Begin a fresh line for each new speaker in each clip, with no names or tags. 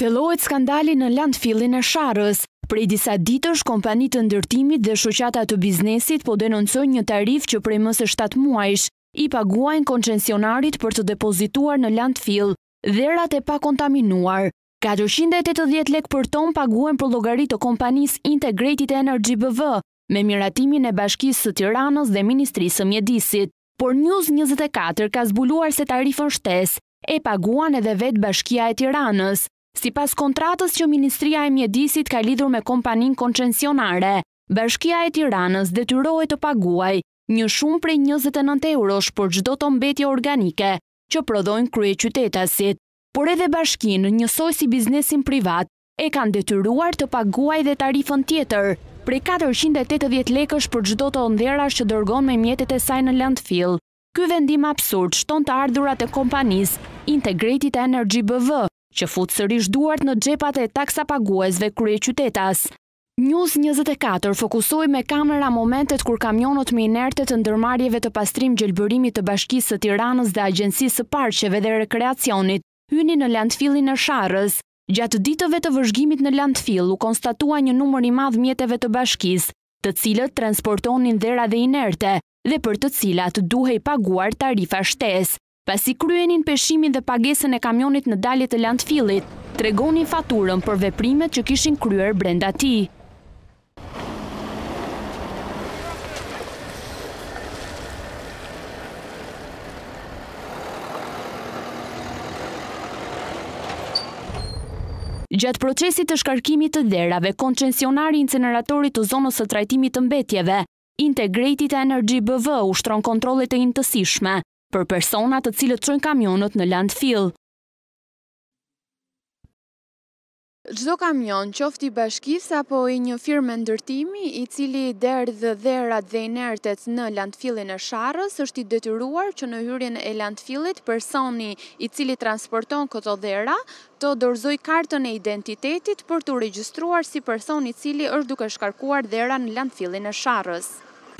Fëllohet skandali në landfillin e sharës. Prej disa ditësh, kompanitë të ndërtimit dhe shoqata të biznesit po denoncoj një tarif që prej mësë 7 muajsh i paguajnë koncesionarit për të depozituar në landfill dhe e pa kontaminuar. 480 lek për ton paguajnë për logarit të kompanis Integrated Energy BV me miratimin e bashkisë së tiranës dhe ministrisë së mjedisit. Por njës 24 ka zbuluar se tarifën shtes e paguajnë edhe vetë bashkia e tiranës. Si pas kontratës që Ministria e Mjedisit ka lidhur me kompanin koncensionare, bashkia e tiranës detyrojë të paguaj një shumë prej 29 eurosh për gjdo të mbetje organike që prodhojnë krye qytetasit, por edhe bashkinë njësoj si biznesin privat e kanë detyruar të paguaj dhe tarifën tjetër prej 480 lekësh për gjdo të ndherash që dërgon me mjetet e saj në landfill. Ky vendim absurd shton të ardhurat e kompanis Integrated Energy BV, që futë sërish duart në gjepat e taksa paguesve krye qytetas. News 24 fokusoj me kamera momentet kur kamionot me inertet të ndërmarjeve të pastrim gjelbërimit të bashkisë të tiranës dhe agjensisë të parqeve dhe rekreacionit, hyni në landfillin e sharës. Gjatë ditëve të vëzhgimit në landfill u konstatua një numër i madhë mjeteve të bashkisë, të cilët transportonin dhera dhe inerte dhe për të cilat duhe i paguar tarifa shtesë i kryenin peshimin dhe pagesën e kamionit në dalje të landfilit, tregonin faturën për veprimet që kishin kryer brenda ti. Gjatë procesit të shkarkimit të dherave, koncensionari inceneratorit të zonës të trajtimit të mbetjeve, Integrated Energy BV ushtron kontrolit e intësishme, për personat të cilët qënë kamionët në landfill. Gjdo kamion, qofti bashkis apo i një firme ndërtimi i cili derë dhe dherat dhe inertet në landfillin e sharës është i detyruar që në hyrjen e landfillit personi i cili transporton këto dhera të dorzoj kartën e identitetit për të registruar si personi cili është duke shkarkuar dhera në landfillin e sharës.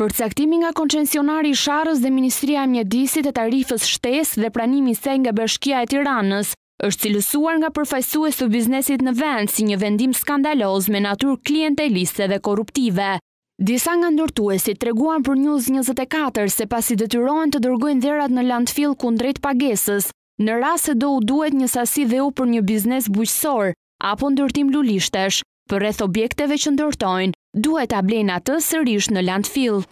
Për caktimi nga koncensionari Sharës dhe Ministria e Mjedisit e tarifës shtes dhe pranimi se nga bërshkia e tiranës, është cilësuar nga e të biznesit në vend si një vendim skandaloz me natur klienteliste dhe korruptive. Disa nga ndërtuesit treguan për njuz 24 se pasi detyrohen të dërgojnë dherat në landfil kundrejt pagesës, në ras e do u duhet një sasi dhe u për një biznes bujqësor apo ndërtim lulishtesh për rreth objekteve që ndërtojnë, duhet a blenë atë sërish në landfill.